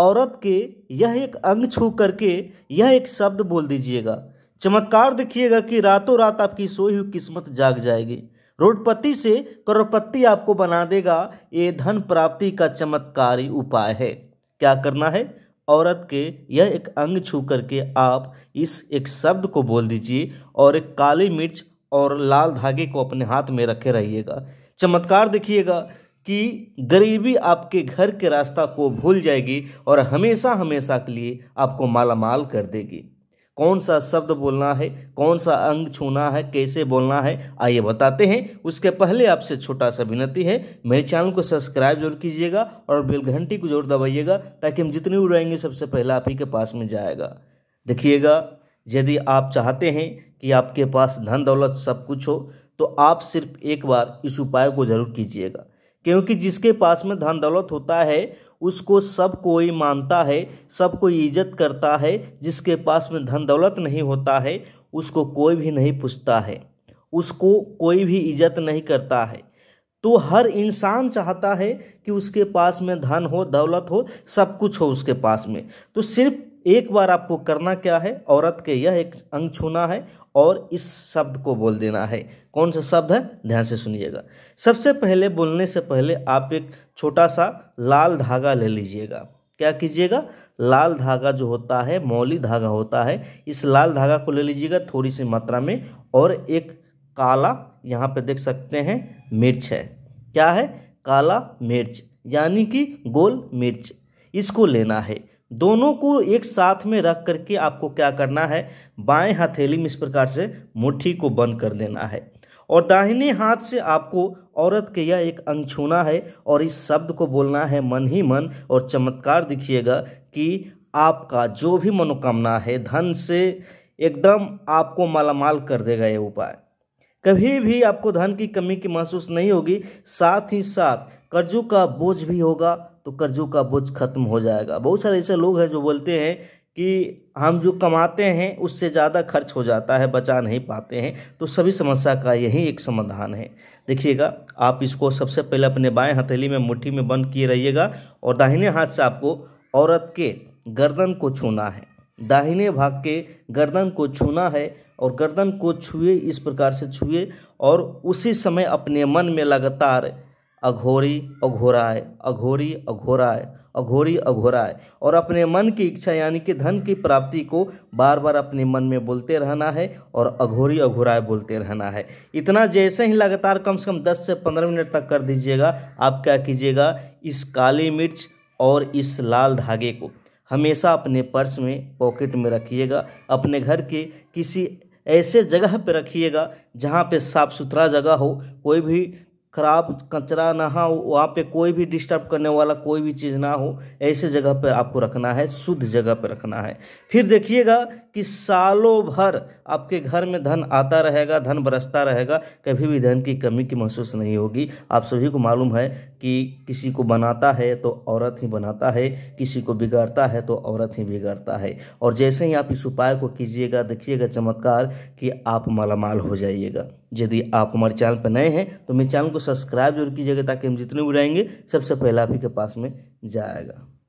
औरत के यह एक अंग छू करके यह एक शब्द बोल दीजिएगा चमत्कार देखिएगा कि रातों रात आपकी सोई हुई किस्मत जाग जाएगी रोडपति से करोड़पति आपको बना देगा ये धन प्राप्ति का चमत्कारी उपाय है क्या करना है औरत के यह एक अंग छू करके आप इस एक शब्द को बोल दीजिए और एक काली मिर्च और लाल धागे को अपने हाथ में रखे रहिएगा चमत्कार देखिएगा कि गरीबी आपके घर के रास्ता को भूल जाएगी और हमेशा हमेशा के लिए आपको मालामाल कर देगी कौन सा शब्द बोलना है कौन सा अंग छूना है कैसे बोलना है आइए बताते हैं उसके पहले आपसे छोटा सा विनती है मेरे चैनल को सब्सक्राइब जरूर कीजिएगा और बेल घंटी को जरूर दबाइएगा ताकि हम जितने उड़ाएंगे सबसे पहला आप ही के पास में जाएगा देखिएगा यदि आप चाहते हैं कि आपके पास धन दौलत सब कुछ हो तो आप सिर्फ एक बार इस उपाय को जरूर कीजिएगा क्योंकि जिसके पास में धन दौलत होता है उसको सब कोई मानता है सब कोई इज्जत करता है जिसके पास में धन दौलत नहीं होता है उसको कोई भी नहीं पूछता है उसको कोई भी इज्जत नहीं करता है तो हर इंसान चाहता है कि उसके पास में धन हो दौलत हो सब कुछ हो उसके पास में तो सिर्फ एक बार आपको करना क्या है औरत के यह एक अंग छूना है और इस शब्द को बोल देना है कौन सा शब्द है ध्यान से सुनिएगा सबसे पहले बोलने से पहले आप एक छोटा सा लाल धागा ले लीजिएगा क्या कीजिएगा लाल धागा जो होता है मौली धागा होता है इस लाल धागा को ले लीजिएगा थोड़ी सी मात्रा में और एक काला यहाँ पे देख सकते हैं मिर्च है क्या है काला मिर्च यानी कि गोल मिर्च इसको लेना है दोनों को एक साथ में रख करके आपको क्या करना है बाएं हथेली में इस प्रकार से मुट्ठी को बंद कर देना है और दाहिने हाथ से आपको औरत के यह एक अंग छूना है और इस शब्द को बोलना है मन ही मन और चमत्कार दिखिएगा कि आपका जो भी मनोकामना है धन से एकदम आपको मालामाल कर देगा ये उपाय कभी भी आपको धन की कमी की महसूस नहीं होगी साथ ही साथ कर्जों का बोझ भी होगा तो कर्जों का बोझ खत्म हो जाएगा बहुत सारे ऐसे लोग हैं जो बोलते हैं कि हम जो कमाते हैं उससे ज़्यादा खर्च हो जाता है बचा नहीं पाते हैं तो सभी समस्या का यही एक समाधान है देखिएगा आप इसको सबसे पहले अपने बाएं हथेली में मुट्ठी में बंद किए रहिएगा और दाहिने हाथ से आपको औरत के गर्दन को छूना है दाहिने भाग के गर्दन को छूना है और गर्दन को छुए इस प्रकार से छुए और उसी समय अपने मन में लगातार अघोरी अघोराय अघोरी अघोराय अघोरी अघोराय और अपने मन की इच्छा यानी कि धन की प्राप्ति को बार बार अपने मन में बोलते रहना है और अघोरी अघोराय बोलते रहना है इतना जैसे ही लगातार कम से कम 10 से 15 मिनट तक कर दीजिएगा आप क्या कीजिएगा इस काली मिर्च और इस लाल धागे को हमेशा अपने पर्स में पॉकेट में रखिएगा अपने घर के किसी ऐसे जगह पर रखिएगा जहाँ पे साफ़ सुथरा जगह हो कोई भी खराब कचरा ना हो वहाँ पे कोई भी डिस्टर्ब करने वाला कोई भी चीज़ ना हो ऐसे जगह पर आपको रखना है शुद्ध जगह पर रखना है फिर देखिएगा कि सालों भर आपके घर में धन आता रहेगा धन बरसता रहेगा कभी भी धन की कमी की महसूस नहीं होगी आप सभी को मालूम है कि किसी को बनाता है तो औरत ही बनाता है किसी को बिगाड़ता है तो औरत ही बिगाड़ता है और जैसे ही आप इस उपाय को कीजिएगा देखिएगा चमत्कार कि आप मालामाल हो जाइएगा यदि आप हमारे चैनल पर नए हैं तो मेरे चैनल को सब्सक्राइब जरूर कीजिएगा ताकि हम जितने भी रहेंगे सबसे पहले आप ही के पास में जाएगा